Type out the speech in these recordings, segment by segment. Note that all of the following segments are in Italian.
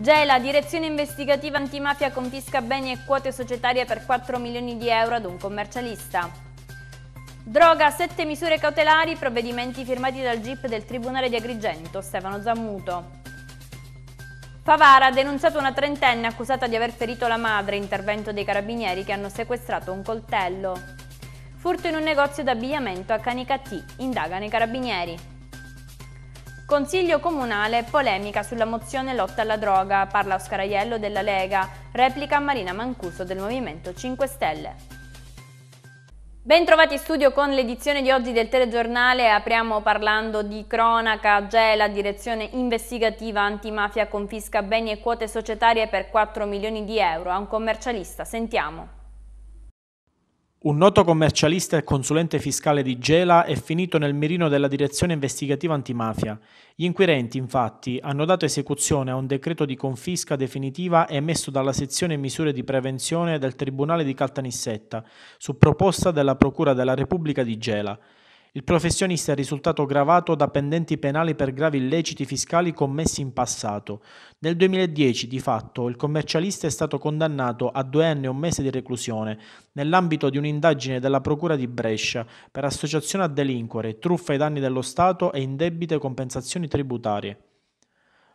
Gela, direzione investigativa antimafia confisca beni e quote societarie per 4 milioni di euro ad un commercialista. Droga, sette misure cautelari, provvedimenti firmati dal GIP del Tribunale di Agrigento, Stefano Zammuto. Favara ha denunciato una trentenne accusata di aver ferito la madre, intervento dei carabinieri che hanno sequestrato un coltello. Furto in un negozio d'abbigliamento a Canicattì, indagano i carabinieri. Consiglio comunale, polemica sulla mozione lotta alla droga, parla Oscar Aiello della Lega, replica Marina Mancuso del Movimento 5 Stelle. Bentrovati in studio con l'edizione di oggi del telegiornale, apriamo parlando di cronaca, Gela, direzione investigativa antimafia confisca beni e quote societarie per 4 milioni di euro a un commercialista, sentiamo. Un noto commercialista e consulente fiscale di Gela è finito nel mirino della Direzione Investigativa Antimafia. Gli inquirenti, infatti, hanno dato esecuzione a un decreto di confisca definitiva emesso dalla sezione misure di prevenzione del Tribunale di Caltanissetta, su proposta della Procura della Repubblica di Gela. Il professionista è risultato gravato da pendenti penali per gravi illeciti fiscali commessi in passato. Nel 2010, di fatto, il commercialista è stato condannato a due anni e un mese di reclusione nell'ambito di un'indagine della Procura di Brescia per associazione a delinquere, truffa ai danni dello Stato e indebite compensazioni tributarie.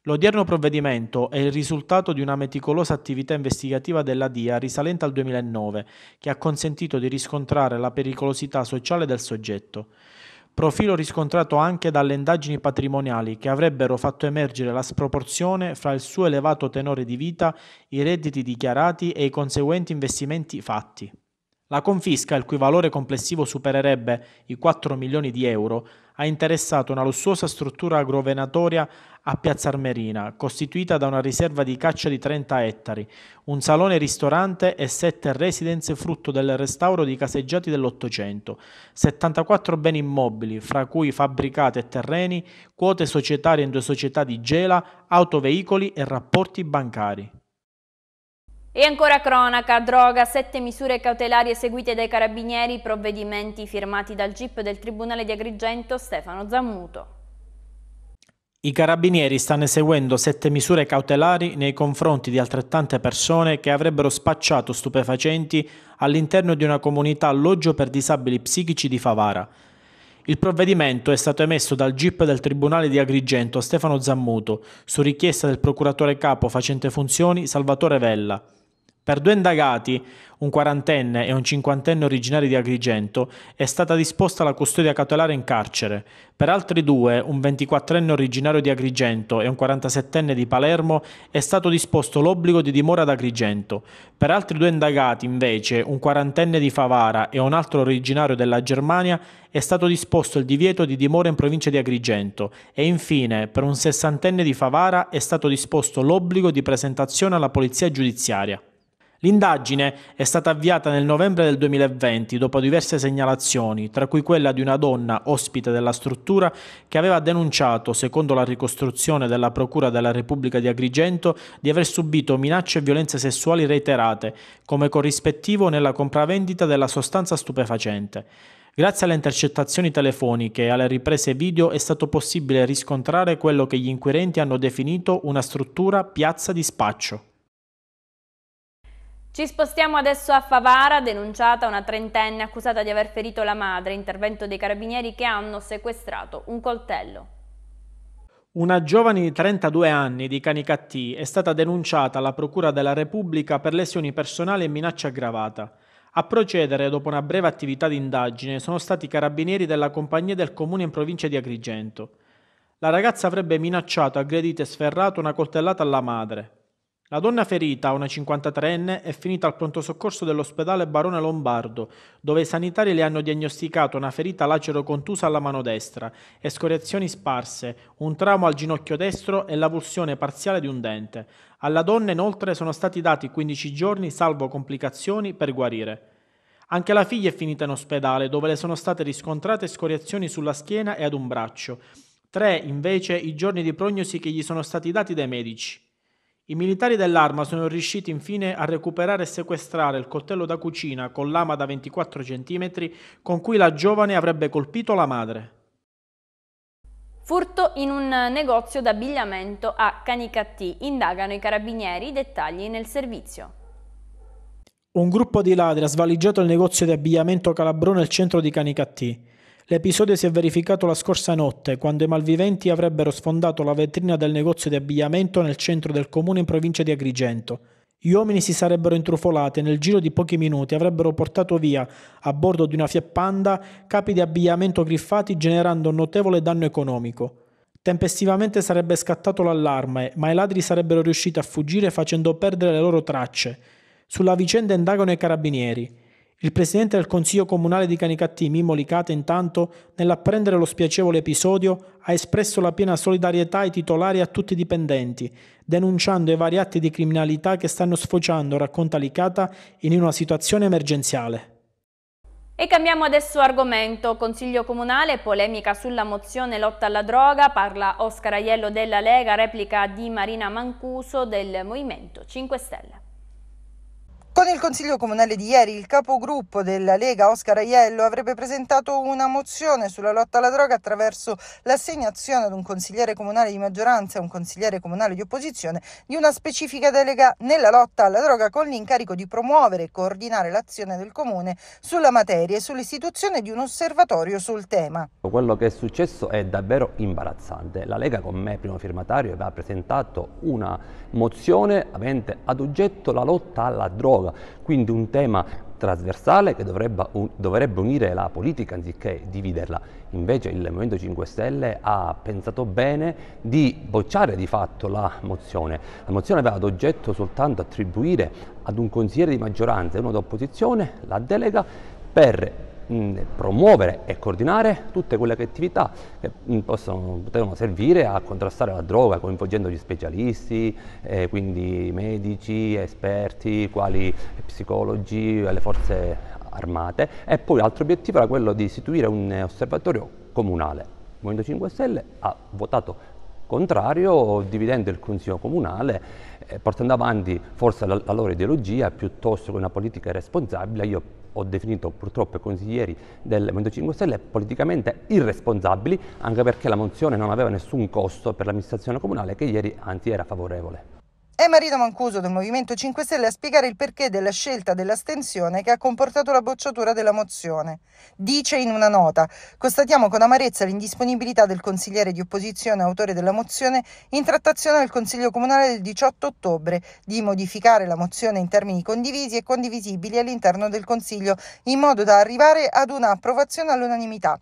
L'odierno provvedimento è il risultato di una meticolosa attività investigativa della DIA risalente al 2009, che ha consentito di riscontrare la pericolosità sociale del soggetto. Profilo riscontrato anche dalle indagini patrimoniali che avrebbero fatto emergere la sproporzione fra il suo elevato tenore di vita, i redditi dichiarati e i conseguenti investimenti fatti. La confisca, il cui valore complessivo supererebbe i 4 milioni di euro, ha interessato una lussuosa struttura agrovenatoria a Piazza Armerina, costituita da una riserva di caccia di 30 ettari, un salone ristorante e sette residenze frutto del restauro di caseggiati dell'Ottocento, 74 beni immobili, fra cui fabbricate e terreni, quote societarie in due società di gela, autoveicoli e rapporti bancari. E ancora cronaca, droga, sette misure cautelari eseguite dai carabinieri, provvedimenti firmati dal GIP del Tribunale di Agrigento Stefano Zammuto. I carabinieri stanno eseguendo sette misure cautelari nei confronti di altrettante persone che avrebbero spacciato stupefacenti all'interno di una comunità alloggio per disabili psichici di Favara. Il provvedimento è stato emesso dal GIP del Tribunale di Agrigento Stefano Zammuto su richiesta del procuratore capo facente funzioni Salvatore Vella. Per due indagati, un quarantenne e un cinquantenne originari di Agrigento, è stata disposta la custodia cautelare in carcere. Per altri due, un ventiquattrenne originario di Agrigento e un quarantasettenne di Palermo, è stato disposto l'obbligo di dimora ad Agrigento. Per altri due indagati, invece, un quarantenne di Favara e un altro originario della Germania, è stato disposto il divieto di dimora in provincia di Agrigento e infine, per un sessantenne di Favara, è stato disposto l'obbligo di presentazione alla polizia giudiziaria. L'indagine è stata avviata nel novembre del 2020 dopo diverse segnalazioni, tra cui quella di una donna ospite della struttura che aveva denunciato, secondo la ricostruzione della Procura della Repubblica di Agrigento, di aver subito minacce e violenze sessuali reiterate, come corrispettivo nella compravendita della sostanza stupefacente. Grazie alle intercettazioni telefoniche e alle riprese video è stato possibile riscontrare quello che gli inquirenti hanno definito una struttura piazza di spaccio. Ci spostiamo adesso a Favara, denunciata una trentenne accusata di aver ferito la madre, intervento dei carabinieri che hanno sequestrato un coltello. Una giovane di 32 anni di Canicattì è stata denunciata alla Procura della Repubblica per lesioni personali e minaccia aggravata. A procedere, dopo una breve attività di indagine, sono stati i carabinieri della compagnia del comune in provincia di Agrigento. La ragazza avrebbe minacciato, aggredito e sferrato una coltellata alla madre. La donna ferita, una 53enne, è finita al pronto soccorso dell'ospedale Barone Lombardo, dove i sanitari le hanno diagnosticato una ferita lacero contusa alla mano destra, escoriazioni sparse, un trauma al ginocchio destro e l'avulsione parziale di un dente. Alla donna inoltre sono stati dati 15 giorni salvo complicazioni per guarire. Anche la figlia è finita in ospedale, dove le sono state riscontrate escoriazioni sulla schiena e ad un braccio. Tre, invece, i giorni di prognosi che gli sono stati dati dai medici. I militari dell'arma sono riusciti infine a recuperare e sequestrare il coltello da cucina con lama da 24 cm con cui la giovane avrebbe colpito la madre. Furto in un negozio d'abbigliamento a Canicattì. Indagano i carabinieri i dettagli nel servizio. Un gruppo di ladri ha svaligiato il negozio di abbigliamento Calabrone nel centro di Canicattì. L'episodio si è verificato la scorsa notte, quando i malviventi avrebbero sfondato la vetrina del negozio di abbigliamento nel centro del comune in provincia di Agrigento. Gli uomini si sarebbero intrufolati e nel giro di pochi minuti avrebbero portato via, a bordo di una Fiat Panda, capi di abbigliamento griffati generando un notevole danno economico. Tempestivamente sarebbe scattato l'allarme, ma i ladri sarebbero riusciti a fuggire facendo perdere le loro tracce. Sulla vicenda indagano i carabinieri. Il presidente del Consiglio comunale di Canicattì, Mimmo Licata, intanto, nell'apprendere lo spiacevole episodio, ha espresso la piena solidarietà ai titolari e a tutti i dipendenti, denunciando i vari atti di criminalità che stanno sfociando, racconta Licata, in una situazione emergenziale. E cambiamo adesso argomento. Consiglio Comunale, polemica sulla mozione lotta alla droga, parla Oscar Aiello della Lega, replica di Marina Mancuso del Movimento 5 Stelle. Con il Consiglio Comunale di ieri il capogruppo della Lega Oscar Aiello avrebbe presentato una mozione sulla lotta alla droga attraverso l'assegnazione ad un consigliere comunale di maggioranza e un consigliere comunale di opposizione di una specifica delega nella lotta alla droga con l'incarico di promuovere e coordinare l'azione del comune sulla materia e sull'istituzione di un osservatorio sul tema. Quello che è successo è davvero imbarazzante. La Lega con me primo firmatario aveva presentato una mozione avente ad oggetto la lotta alla droga nuova, quindi un tema trasversale che dovrebbe, un, dovrebbe unire la politica anziché dividerla. Invece il Movimento 5 Stelle ha pensato bene di bocciare di fatto la mozione. La mozione aveva ad oggetto soltanto attribuire ad un consigliere di maggioranza e uno d'opposizione la delega per Mm. Eh, promuovere e coordinare tutte quelle attività che mm, possono, potevano servire a contrastare la droga, coinvolgendo gli specialisti, eh, quindi medici, esperti, quali psicologi, le forze armate. E poi altro obiettivo era quello di istituire un osservatorio comunale. Il Movimento 5 Stelle ha votato contrario, dividendo il Consiglio Comunale, eh, portando avanti forse la, la loro ideologia piuttosto che una politica responsabile, io ho definito purtroppo i consiglieri del Movimento 5 Stelle politicamente irresponsabili, anche perché la mozione non aveva nessun costo per l'amministrazione comunale che ieri anzi era favorevole. È Marina Mancuso del Movimento 5 Stelle a spiegare il perché della scelta dell'astensione che ha comportato la bocciatura della mozione. Dice in una nota: Constatiamo con amarezza l'indisponibilità del consigliere di opposizione autore della mozione in trattazione al Consiglio Comunale del 18 ottobre di modificare la mozione in termini condivisi e condivisibili all'interno del Consiglio in modo da arrivare ad una approvazione all'unanimità.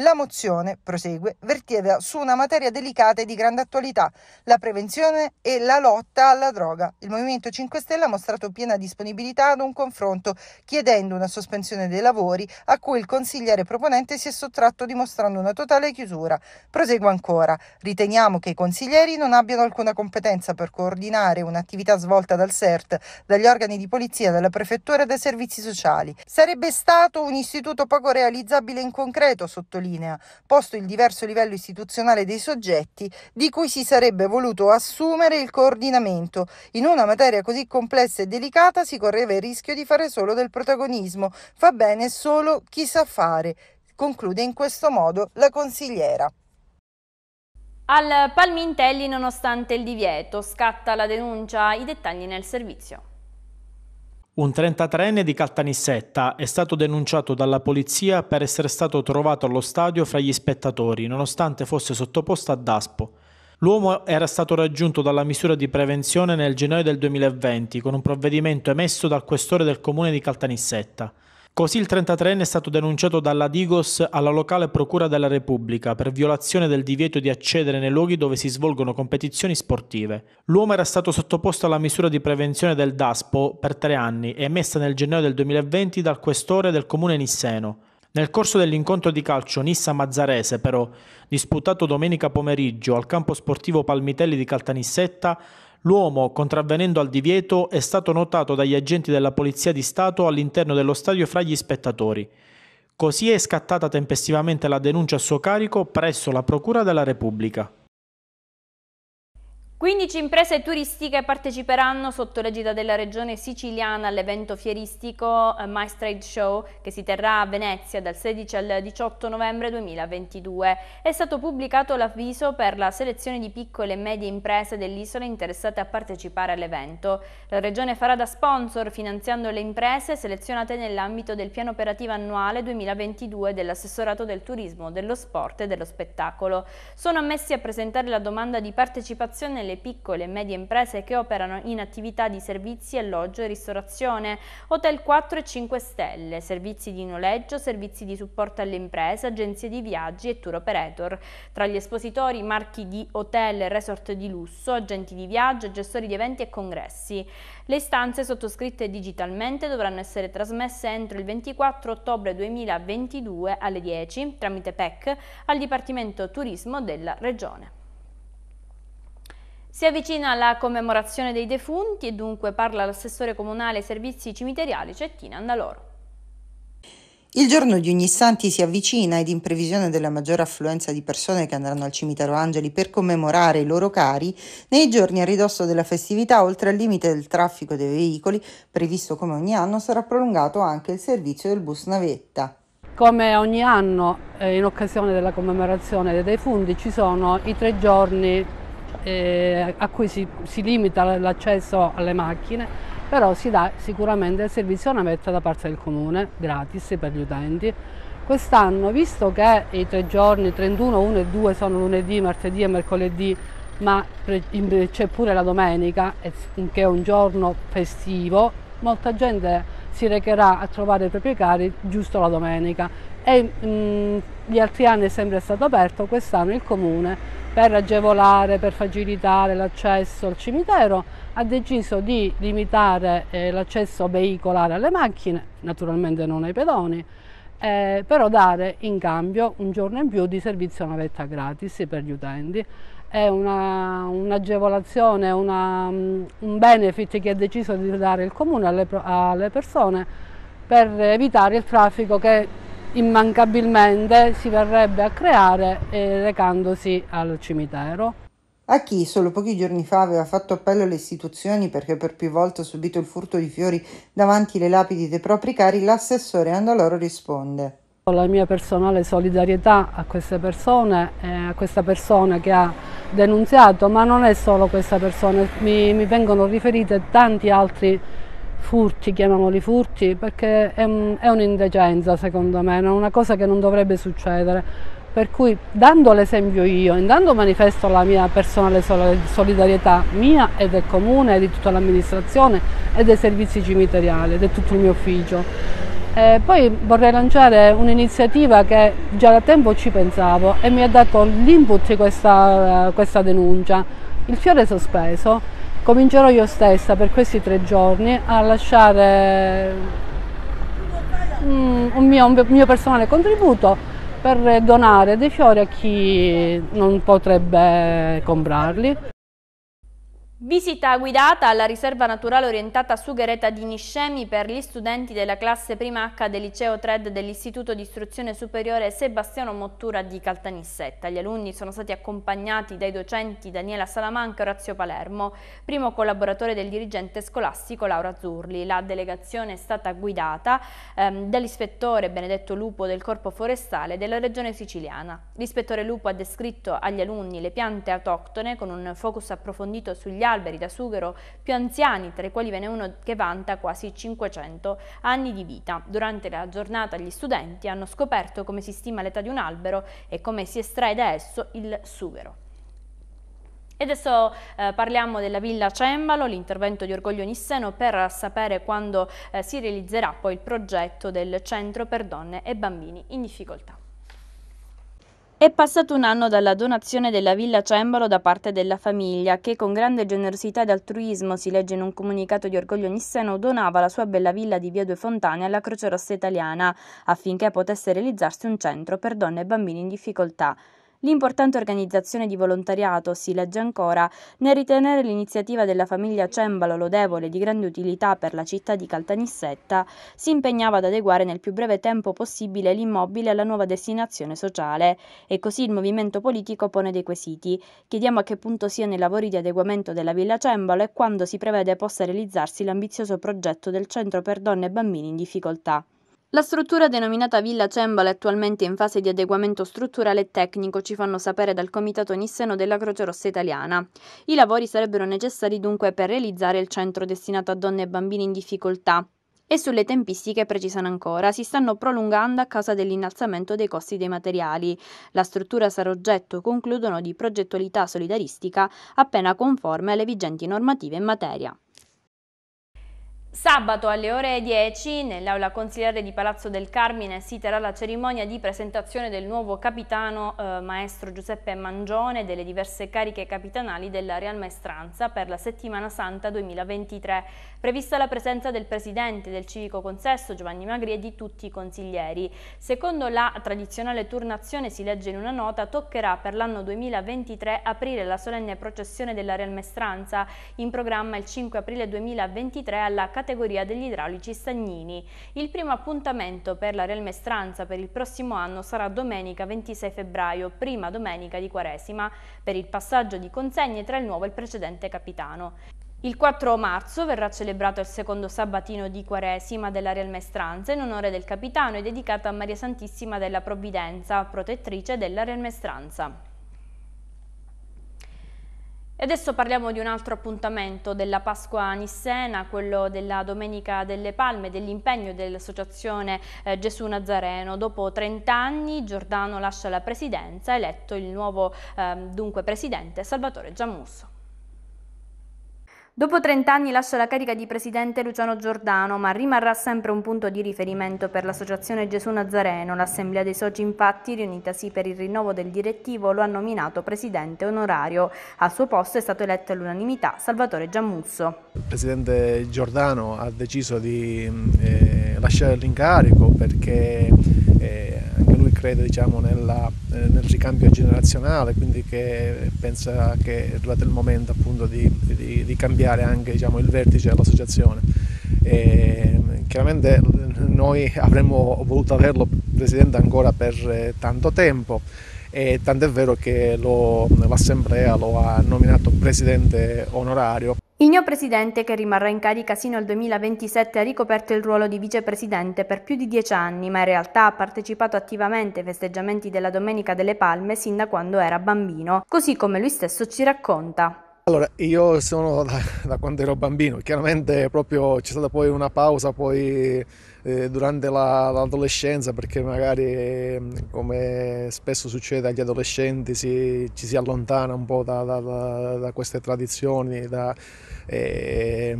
La mozione, prosegue, vertieva su una materia delicata e di grande attualità, la prevenzione e la lotta alla droga. Il Movimento 5 Stelle ha mostrato piena disponibilità ad un confronto, chiedendo una sospensione dei lavori a cui il consigliere proponente si è sottratto dimostrando una totale chiusura. Prosegue ancora, riteniamo che i consiglieri non abbiano alcuna competenza per coordinare un'attività svolta dal CERT, dagli organi di polizia, dalla prefettura e dai servizi sociali. Sarebbe stato un istituto poco realizzabile in concreto, sottolinea sottolinea, posto il diverso livello istituzionale dei soggetti, di cui si sarebbe voluto assumere il coordinamento. In una materia così complessa e delicata si correva il rischio di fare solo del protagonismo, fa bene solo chi sa fare, conclude in questo modo la consigliera. Al Palmintelli, nonostante il divieto, scatta la denuncia, i dettagli nel servizio. Un 33enne di Caltanissetta è stato denunciato dalla polizia per essere stato trovato allo stadio fra gli spettatori, nonostante fosse sottoposto a DASPO. L'uomo era stato raggiunto dalla misura di prevenzione nel gennaio del 2020 con un provvedimento emesso dal questore del comune di Caltanissetta. Così il 33enne è stato denunciato dalla Digos alla locale Procura della Repubblica per violazione del divieto di accedere nei luoghi dove si svolgono competizioni sportive. L'uomo era stato sottoposto alla misura di prevenzione del DASPO per tre anni, emessa nel gennaio del 2020 dal questore del comune Nisseno. Nel corso dell'incontro di calcio Nissa-Mazzarese, però, disputato domenica pomeriggio al campo sportivo Palmitelli di Caltanissetta, L'uomo, contravvenendo al divieto, è stato notato dagli agenti della Polizia di Stato all'interno dello stadio fra gli spettatori. Così è scattata tempestivamente la denuncia a suo carico presso la Procura della Repubblica. 15 imprese turistiche parteciperanno sotto l'egida della regione siciliana all'evento fieristico eh, My Trade Show che si terrà a Venezia dal 16 al 18 novembre 2022. È stato pubblicato l'avviso per la selezione di piccole e medie imprese dell'isola interessate a partecipare all'evento. La regione farà da sponsor finanziando le imprese selezionate nell'ambito del piano operativo annuale 2022 dell'assessorato del turismo, dello sport e dello spettacolo. Sono ammessi a presentare la domanda di partecipazione le piccole e medie imprese che operano in attività di servizi, alloggio e ristorazione, hotel 4 e 5 stelle, servizi di noleggio, servizi di supporto alle imprese, agenzie di viaggi e tour operator. Tra gli espositori marchi di hotel, e resort di lusso, agenti di viaggio, gestori di eventi e congressi. Le istanze sottoscritte digitalmente dovranno essere trasmesse entro il 24 ottobre 2022 alle 10 tramite PEC al Dipartimento Turismo della Regione. Si avvicina la commemorazione dei defunti e dunque parla l'assessore comunale ai servizi cimiteriali Cettina Andaloro. Il giorno di ogni santi si avvicina ed in previsione della maggiore affluenza di persone che andranno al cimitero Angeli per commemorare i loro cari, nei giorni a ridosso della festività, oltre al limite del traffico dei veicoli, previsto come ogni anno, sarà prolungato anche il servizio del bus navetta. Come ogni anno, eh, in occasione della commemorazione dei defunti, ci sono i tre giorni eh, a cui si, si limita l'accesso alle macchine, però si dà sicuramente il servizio a navetta da parte del comune, gratis per gli utenti. Quest'anno, visto che i tre giorni 31, 1 e 2 sono lunedì, martedì e mercoledì, ma c'è pure la domenica, che è un giorno festivo, molta gente si recherà a trovare i propri cari giusto la domenica. E, mh, mm, gli altri anni è sempre stato aperto, quest'anno il comune per agevolare, per facilitare l'accesso al cimitero, ha deciso di limitare eh, l'accesso veicolare alle macchine, naturalmente non ai pedoni, eh, però dare in cambio un giorno in più di servizio a navetta gratis per gli utenti. È un'agevolazione, un, mm, un benefit che ha deciso di dare il comune alle, alle persone per evitare il traffico che immancabilmente si verrebbe a creare eh, recandosi al cimitero. A chi solo pochi giorni fa aveva fatto appello alle istituzioni perché per più volte ha subito il furto di fiori davanti alle lapidi dei propri cari, l'assessore Andaloro risponde. La mia personale solidarietà a queste persone, eh, a questa persona che ha denunziato, ma non è solo questa persona, mi, mi vengono riferite tanti altri furti, chiamiamoli furti, perché è, un, è un'indecenza secondo me, è una cosa che non dovrebbe succedere. Per cui dando l'esempio io, intanto manifesto la mia personale solidarietà, mia e del comune, e di tutta l'amministrazione e dei servizi cimiteriali, ed è tutto il mio ufficio. E eh, poi vorrei lanciare un'iniziativa che già da tempo ci pensavo e mi ha dato l'input di questa, questa denuncia, il fiore sospeso comincerò io stessa per questi tre giorni a lasciare mm, un mio, un mio personale contributo per donare dei fiori a chi non potrebbe comprarli. Visita guidata alla riserva naturale orientata Sughereta di Niscemi per gli studenti della classe prima H del liceo TRED dell'Istituto di Istruzione Superiore Sebastiano Mottura di Caltanissetta. Gli alunni sono stati accompagnati dai docenti Daniela Salamanca e Orazio Palermo, primo collaboratore del dirigente scolastico Laura Zurli. La delegazione è stata guidata ehm, dall'ispettore Benedetto Lupo del Corpo Forestale della Regione Siciliana. L'ispettore Lupo ha descritto agli alunni le piante autoctone con un focus approfondito sugli alberi da sughero più anziani, tra i quali ve ne è uno che vanta quasi 500 anni di vita. Durante la giornata gli studenti hanno scoperto come si stima l'età di un albero e come si estrae da esso il sughero. E adesso eh, parliamo della Villa Cembalo, l'intervento di Orgoglio Nisseno per sapere quando eh, si realizzerà poi il progetto del Centro per Donne e Bambini in difficoltà. È passato un anno dalla donazione della Villa Cembalo da parte della famiglia, che con grande generosità ed altruismo, si legge in un comunicato di orgoglio nisseno, donava la sua bella villa di Via Due Fontane alla Croce Rossa Italiana, affinché potesse realizzarsi un centro per donne e bambini in difficoltà. L'importante organizzazione di volontariato, si legge ancora, nel ritenere l'iniziativa della famiglia Cembalo lodevole e di grande utilità per la città di Caltanissetta, si impegnava ad adeguare nel più breve tempo possibile l'immobile alla nuova destinazione sociale e così il movimento politico pone dei quesiti. Chiediamo a che punto siano i lavori di adeguamento della Villa Cembalo e quando si prevede possa realizzarsi l'ambizioso progetto del centro per donne e bambini in difficoltà. La struttura denominata Villa Cembala è attualmente in fase di adeguamento strutturale e tecnico, ci fanno sapere dal Comitato Nisseno della Croce Rossa Italiana. I lavori sarebbero necessari dunque per realizzare il centro destinato a donne e bambini in difficoltà. E sulle tempistiche precisano ancora, si stanno prolungando a causa dell'innalzamento dei costi dei materiali. La struttura sarà oggetto, concludono, di progettualità solidaristica appena conforme alle vigenti normative in materia. Sabato alle ore 10 nell'aula consigliere di Palazzo del Carmine si terrà la cerimonia di presentazione del nuovo capitano eh, maestro Giuseppe Mangione delle diverse cariche capitanali della Real Maestranza per la Settimana Santa 2023, prevista la presenza del presidente del civico consesso Giovanni Magri e di tutti i consiglieri. Secondo la tradizionale turnazione si legge in una nota toccherà per l'anno 2023 aprire la solenne processione della Real Maestranza in programma il 5 aprile 2023 alla Capitana categoria degli idraulici stagnini. Il primo appuntamento per la Relmestranza per il prossimo anno sarà domenica 26 febbraio, prima domenica di Quaresima, per il passaggio di consegne tra il nuovo e il precedente capitano. Il 4 marzo verrà celebrato il secondo sabatino di Quaresima della Realmestranza in onore del capitano e dedicata a Maria Santissima della Provvidenza, protettrice della Realmestranza. E adesso parliamo di un altro appuntamento della Pasqua Nissena, quello della Domenica delle Palme, dell'impegno dell'Associazione eh, Gesù Nazareno. Dopo 30 anni Giordano lascia la presidenza, eletto il nuovo eh, dunque presidente Salvatore Giammusso. Dopo 30 anni lascia la carica di presidente Luciano Giordano, ma rimarrà sempre un punto di riferimento per l'Associazione Gesù Nazareno. L'Assemblea dei Soci, infatti, riunitasi per il rinnovo del direttivo, lo ha nominato presidente onorario. Al suo posto è stato eletto all'unanimità Salvatore Giammusso. Il presidente Giordano ha deciso di mm, eh, lasciare l'incarico perché eh, crede diciamo, nella, eh, nel ricambio generazionale, quindi che pensa che è arrivato il momento appunto di, di, di cambiare anche diciamo, il vertice dell'associazione. Mm, chiaramente noi avremmo voluto averlo presidente ancora per eh, tanto tempo e tanto è vero che l'assemblea lo, lo ha nominato presidente onorario. Il mio presidente, che rimarrà in carica sino al 2027, ha ricoperto il ruolo di vicepresidente per più di dieci anni, ma in realtà ha partecipato attivamente ai festeggiamenti della Domenica delle Palme sin da quando era bambino, così come lui stesso ci racconta. Allora, io sono da, da quando ero bambino, chiaramente proprio c'è stata poi una pausa, poi eh, durante la, l'adolescenza perché magari mm, come spesso succede agli adolescenti si, ci si allontana un po' da, da, da queste tradizioni eh,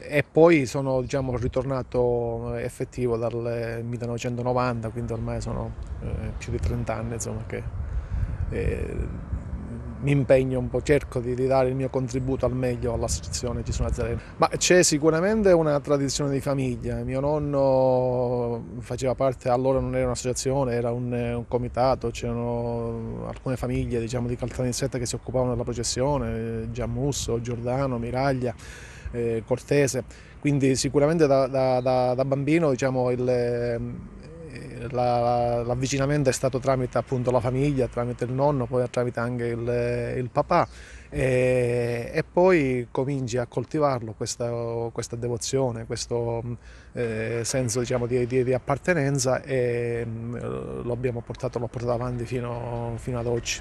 e poi sono diciamo, ritornato effettivo dal 1990 quindi ormai sono eh, più di 30 anni insomma, che eh, mi impegno un po', cerco di, di dare il mio contributo al meglio all'associazione Gesù Nazareno. Ma c'è sicuramente una tradizione di famiglia, mio nonno faceva parte, allora non era un'associazione, era un, un comitato, c'erano alcune famiglie diciamo, di Caltanissetta che si occupavano della processione, Giammusso, Giordano, Miraglia, eh, Cortese, quindi sicuramente da, da, da, da bambino diciamo, il la, l'avvicinamento è stato tramite appunto la famiglia, tramite il nonno, poi tramite anche il, il papà e, e, poi cominci a coltivarlo questa, questa devozione, questo eh, senso diciamo, di, di, di, appartenenza e mm, l'ho portato, l'ho portato avanti fino, fino ad oggi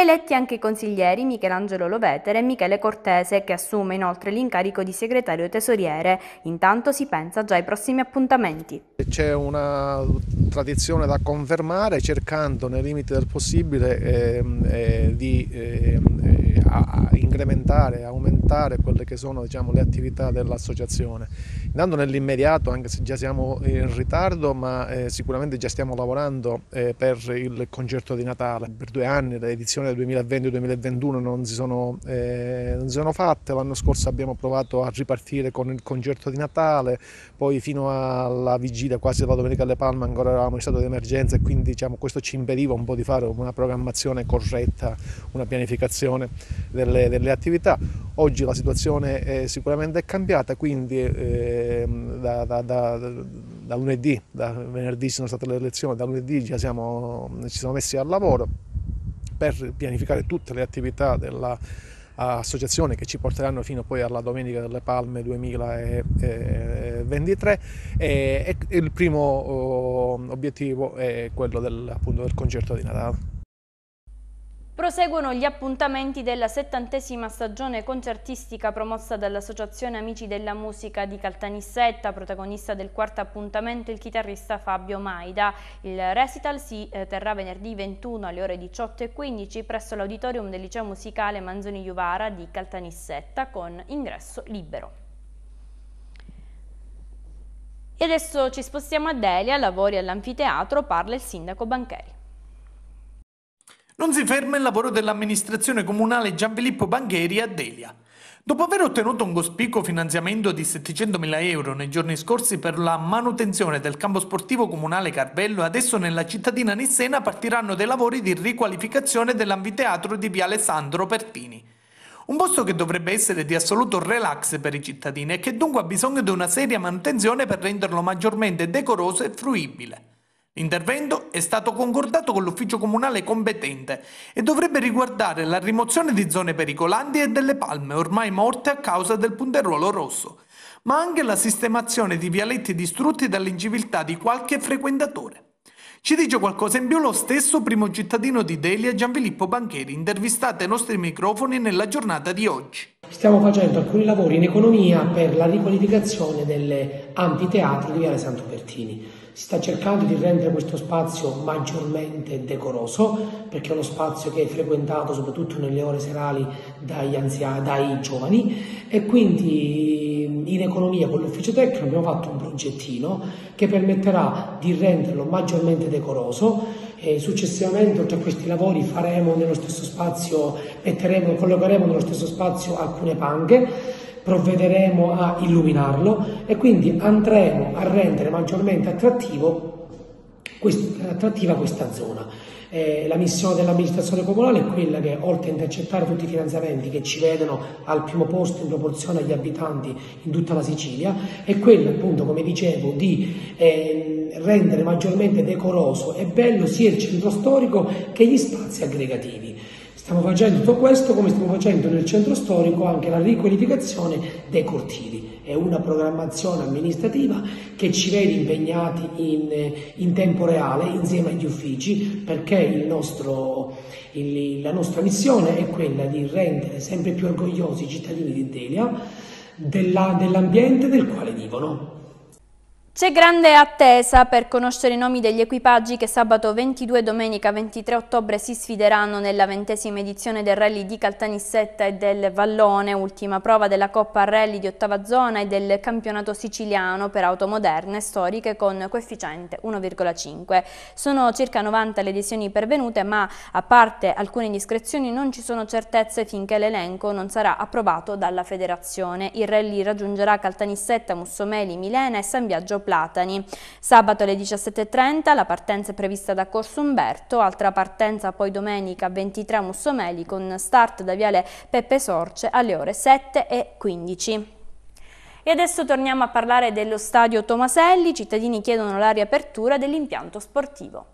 eletti anche i consiglieri Michelangelo Lovetere e Michele Cortese, che assume inoltre l'incarico di segretario tesoriere. Intanto si pensa già ai prossimi appuntamenti. C'è una tradizione da confermare cercando nei limiti del possibile eh, eh, di... Eh, a incrementare, aumentare quelle che sono diciamo, le attività dell'associazione. Intanto nell'immediato, anche se già siamo in ritardo, ma eh, sicuramente già stiamo lavorando eh, per il concerto di Natale. Per due anni l'edizione del 2020-2021 non, si sono, eh, non si sono fatte, l'anno scorso abbiamo provato a ripartire con il concerto di Natale, poi fino alla vigilia, quasi la Domenica alle Palme, ancora eravamo in stato di emergenza e quindi diciamo, questo ci impediva un po' di fare una programmazione corretta, una pianificazione delle, delle attività. Oggi la situazione è sicuramente è cambiata, quindi eh, da, da, da, da, lunedì, da venerdì sono state le elezioni, da lunedì ci siamo, ci siamo messi al lavoro per pianificare tutte le attività della ah, associazioni che ci porteranno fino poi alla Domenica delle Palme 2023 e, il primo oh, obiettivo è quello del, appunto, del concerto di Natale. Proseguono gli appuntamenti della settantesima stagione concertistica promossa dall'Associazione Amici della Musica di Caltanissetta, protagonista del quarto appuntamento il chitarrista Fabio Maida. Il recital si eh, terrà venerdì 21 alle ore 18.15 presso l'auditorium del liceo musicale Manzoni Juvara di Caltanissetta con ingresso libero. E adesso ci spostiamo a Delia, lavori all'anfiteatro, parla il sindaco Bancheri non si ferma il lavoro dell'amministrazione comunale Gianfilippo Bancheri a Delia. Dopo aver ottenuto un cospicuo finanziamento di 700.000 euro nei giorni scorsi per la manutenzione del campo sportivo comunale Carvello, adesso nella cittadina nissena partiranno dei lavori di riqualificazione dell'anfiteatro di Viale Sandro Pertini. Un posto che dovrebbe essere di assoluto relax per i cittadini e che dunque ha bisogno di una seria manutenzione per renderlo maggiormente decoroso e fruibile. L'intervento è stato concordato con l'ufficio comunale competente e dovrebbe riguardare la rimozione di zone pericolanti e delle palme ormai morte a causa del punteruolo rosso, ma anche la sistemazione di vialetti distrutti dall'inciviltà di qualche frequentatore. Ci dice qualcosa in più lo stesso primo cittadino di Delia Gianfilippo Bancheri, intervistato ai nostri microfoni nella giornata di oggi. Stiamo facendo alcuni lavori in economia per la riqualificazione delle amfiteatri di Viale Santo Bertini si sta cercando di rendere questo spazio maggiormente decoroso, perché è uno spazio che è frequentato soprattutto nelle ore serali dai, anziani, dai giovani e quindi in economia con l'ufficio tecnico abbiamo fatto un progettino che permetterà di renderlo maggiormente decoroso e successivamente oltre a questi lavori faremo nello stesso spazio, metteremo, collocheremo nello stesso spazio alcune panche provvederemo a illuminarlo e quindi andremo a rendere maggiormente quest attrattiva questa zona. Eh, la missione dell'amministrazione comunale è quella che, oltre a intercettare tutti i finanziamenti che ci vedono al primo posto in proporzione agli abitanti in tutta la Sicilia, è quella appunto, come dicevo, di eh, rendere maggiormente decoroso e bello sia il centro storico che gli spazi aggregativi. Stiamo facendo tutto questo come stiamo facendo nel centro storico anche la riqualificazione dei cortili. È una programmazione amministrativa che ci vede impegnati in, in tempo reale insieme agli uffici perché nostro, il, la nostra missione è quella di rendere sempre più orgogliosi i cittadini di Delia dell'ambiente nel quale vivono. C'è grande attesa per conoscere i nomi degli equipaggi che sabato 22 e domenica 23 ottobre si sfideranno nella ventesima edizione del rally di Caltanissetta e del Vallone, ultima prova della Coppa Rally di ottava zona e del campionato siciliano per auto moderne storiche con coefficiente 1,5. Sono circa 90 le edizioni pervenute, ma a parte alcune indiscrezioni non ci sono certezze finché l'elenco non sarà approvato dalla federazione. Il rally raggiungerà Caltanissetta, Mussomeli, Milena e San Biagio Platani. Sabato alle 17.30 la partenza è prevista da Corso Umberto, altra partenza poi domenica 23 a Mussomeli con start da Viale Peppe Sorce alle ore 7.15. E adesso torniamo a parlare dello stadio Tomaselli, i cittadini chiedono la riapertura dell'impianto sportivo.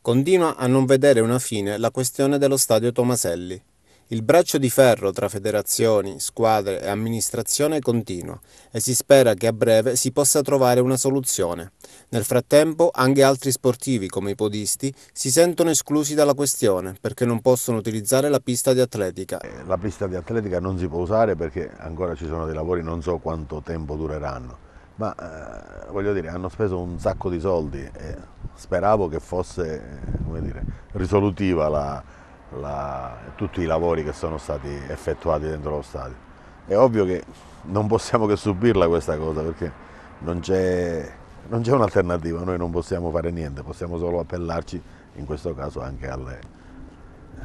Continua a non vedere una fine la questione dello stadio Tomaselli. Il braccio di ferro tra federazioni, squadre e amministrazione continua e si spera che a breve si possa trovare una soluzione. Nel frattempo anche altri sportivi come i podisti si sentono esclusi dalla questione perché non possono utilizzare la pista di atletica. Eh, la pista di atletica non si può usare perché ancora ci sono dei lavori, non so quanto tempo dureranno, ma eh, voglio dire hanno speso un sacco di soldi e speravo che fosse eh, dire, risolutiva la la, tutti i lavori che sono stati effettuati dentro lo stadio. È ovvio che non possiamo che subirla questa cosa perché non c'è, non c'è un'alternativa, noi non possiamo fare niente, possiamo solo appellarci in questo caso anche alle eh,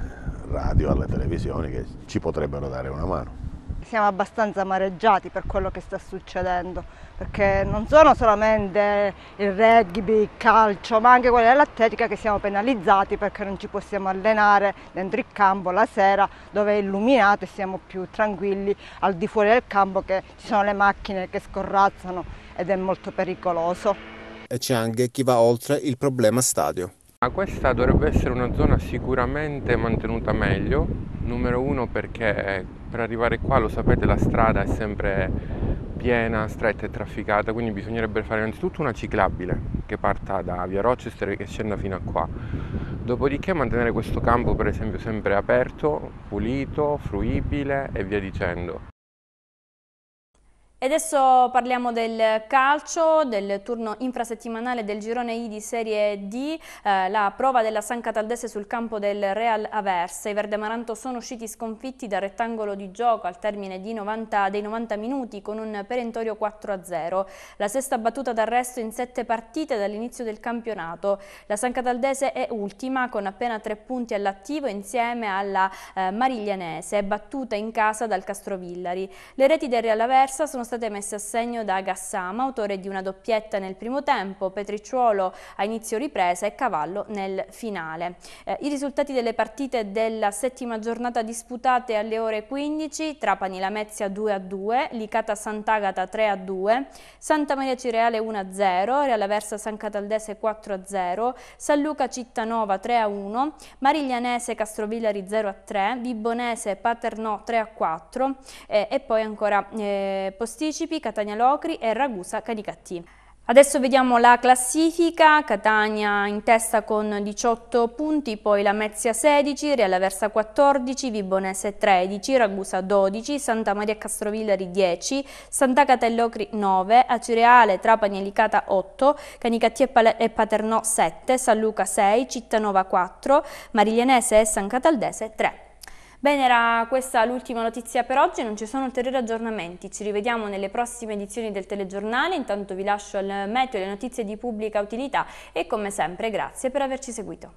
radio, alle televisioni che ci potrebbero dare una mano siamo abbastanza amareggiati per quello che sta succedendo, perché non sono solamente il rugby, il calcio, ma anche quello dell'atletica che siamo penalizzati perché non ci possiamo allenare dentro il campo la sera dove è illuminato e siamo più tranquilli al di fuori del campo che ci sono le macchine che scorrazzano ed è molto pericoloso. E c'è anche chi va oltre il problema stadio. Ma questa dovrebbe essere una zona sicuramente mantenuta meglio, numero uno perché per arrivare qua lo sapete la strada è sempre piena, stretta e trafficata, quindi bisognerebbe fare innanzitutto una ciclabile che parta da via Rochester e che scenda fino a qua. Dopodiché mantenere questo campo per esempio sempre aperto, pulito, fruibile e via dicendo. E adesso parliamo del calcio, del turno infrasettimanale del girone I di Serie D, eh, la prova della San Cataldese sul campo del Real Aversa. I Verde Maranto sono usciti sconfitti dal rettangolo di gioco al termine 90, dei 90 minuti con un perentorio 4-0. La sesta battuta d'arresto in sette partite dall'inizio del campionato. La San Cataldese è ultima con appena tre punti all'attivo insieme alla eh, Mariglianese, battuta in casa dal Castrovillari. Le reti del Real Aversa sono state messe a segno da Gassama, autore di una doppietta nel primo tempo, Petricciuolo a inizio ripresa e Cavallo nel finale. Eh, I risultati delle partite della settima giornata disputate alle ore 15, Trapani Lamezia 2-2, a Licata Sant'Agata 3-2, a Santa Maria Cireale 1-0, a Real Versa San Cataldese 4-0, a San Luca Cittanova 3-1, a Mariglianese Castrovillari 0-3, a Vibonese Paternò 3-4 a eh, e poi ancora eh, posteriormente Posticipi, Catania Locri e Ragusa Canicattì. Adesso vediamo la classifica, Catania in testa con 18 punti, poi la Mezzia 16, Reale Versa 14, Vibonese 13, Ragusa 12, Santa Maria Castrovillari 10, Santa Catellocri 9, Acireale, Trapani e Licata 8, Canicatti e Paternò 7, San Luca 6, Cittanova 4, Mariglianese e San Cataldese 3. Bene, era questa l'ultima notizia per oggi, non ci sono ulteriori aggiornamenti. Ci rivediamo nelle prossime edizioni del telegiornale, intanto vi lascio al meteo le notizie di pubblica utilità e come sempre grazie per averci seguito.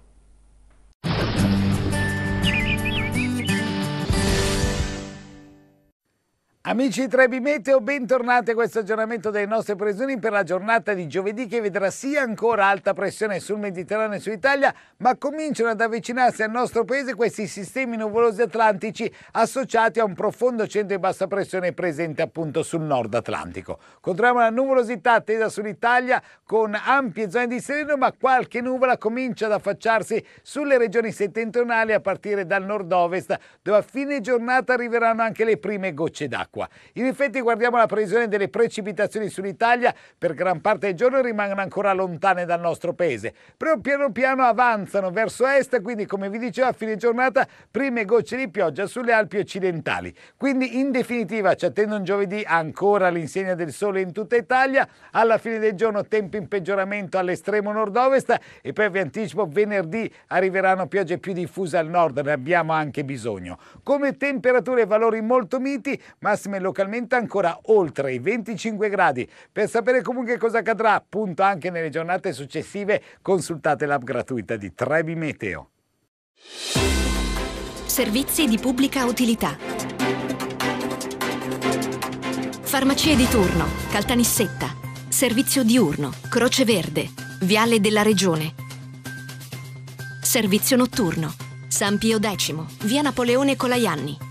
Amici Trebi Meteo, bentornati a questo aggiornamento delle nostre previsioni per la giornata di giovedì che vedrà sì ancora alta pressione sul Mediterraneo e sull'Italia, ma cominciano ad avvicinarsi al nostro paese questi sistemi nuvolosi atlantici associati a un profondo centro di bassa pressione presente appunto sul nord Atlantico. Controviamo la nuvolosità attesa sull'Italia con ampie zone di sereno, ma qualche nuvola comincia ad affacciarsi sulle regioni settentrionali a partire dal nord-ovest, dove a fine giornata arriveranno anche le prime gocce d'acqua acqua. In effetti guardiamo la previsione delle precipitazioni sull'Italia, per gran parte del giorno rimangono ancora lontane dal nostro paese, però piano piano avanzano verso est, quindi come vi dicevo a fine giornata prime gocce di pioggia sulle Alpi occidentali. Quindi in definitiva ci attendono giovedì ancora l'insegna del sole in tutta Italia, alla fine del giorno tempi in peggioramento all'estremo nord-ovest e poi vi anticipo venerdì arriveranno piogge più diffuse al nord, ne abbiamo anche bisogno. Come temperature e valori molto miti, ma massime localmente ancora oltre i 25 gradi. Per sapere comunque cosa accadrà, appunto anche nelle giornate successive, consultate l'app gratuita di Trebi Meteo. Servizi di pubblica utilità. Farmacie di turno, Caltanissetta, servizio diurno, Croce Verde, Viale della Regione. Servizio notturno, San Pio X, Via Napoleone Colaianni.